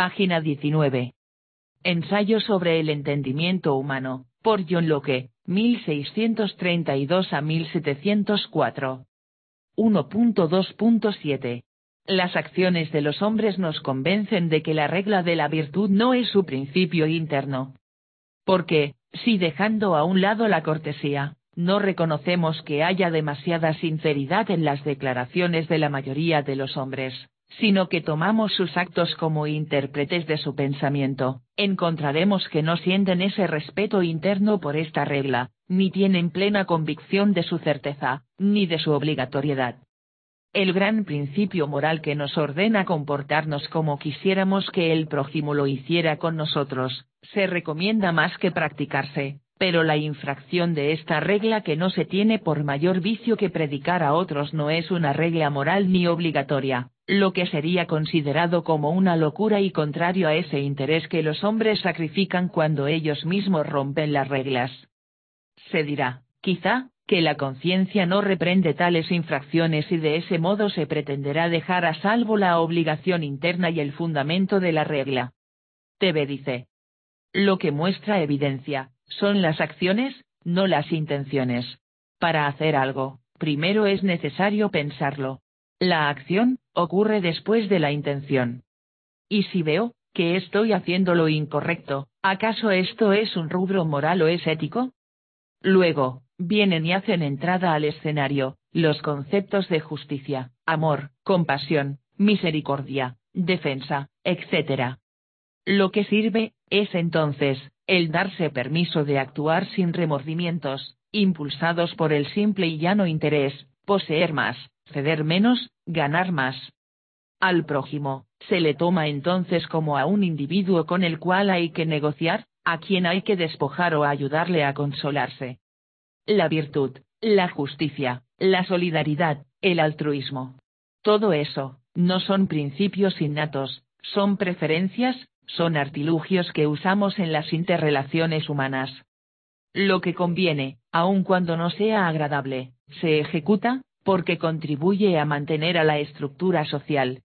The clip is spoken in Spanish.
Página 19. Ensayo sobre el entendimiento humano, por John Locke, 1632 a 1704. 1.2.7. Las acciones de los hombres nos convencen de que la regla de la virtud no es su principio interno. Porque, si dejando a un lado la cortesía, no reconocemos que haya demasiada sinceridad en las declaraciones de la mayoría de los hombres, sino que tomamos sus actos como intérpretes de su pensamiento, encontraremos que no sienten ese respeto interno por esta regla, ni tienen plena convicción de su certeza, ni de su obligatoriedad. El gran principio moral que nos ordena comportarnos como quisiéramos que el prójimo lo hiciera con nosotros, se recomienda más que practicarse, pero la infracción de esta regla que no se tiene por mayor vicio que predicar a otros no es una regla moral ni obligatoria, lo que sería considerado como una locura y contrario a ese interés que los hombres sacrifican cuando ellos mismos rompen las reglas. Se dirá, quizá, que la conciencia no reprende tales infracciones y de ese modo se pretenderá dejar a salvo la obligación interna y el fundamento de la regla. TV dice. Lo que muestra evidencia, son las acciones, no las intenciones. Para hacer algo, primero es necesario pensarlo. La acción ocurre después de la intención. Y si veo que estoy haciendo lo incorrecto, ¿acaso esto es un rubro moral o es ético? Luego, vienen y hacen entrada al escenario, los conceptos de justicia, amor, compasión, misericordia, defensa, etc. Lo que sirve, es entonces, el darse permiso de actuar sin remordimientos, impulsados por el simple y llano interés, poseer más, ceder menos, ganar más. Al prójimo, se le toma entonces como a un individuo con el cual hay que negociar, a quien hay que despojar o ayudarle a consolarse. La virtud, la justicia, la solidaridad, el altruismo. Todo eso, no son principios innatos, son preferencias, son artilugios que usamos en las interrelaciones humanas. Lo que conviene, aun cuando no sea agradable, se ejecuta, porque contribuye a mantener a la estructura social,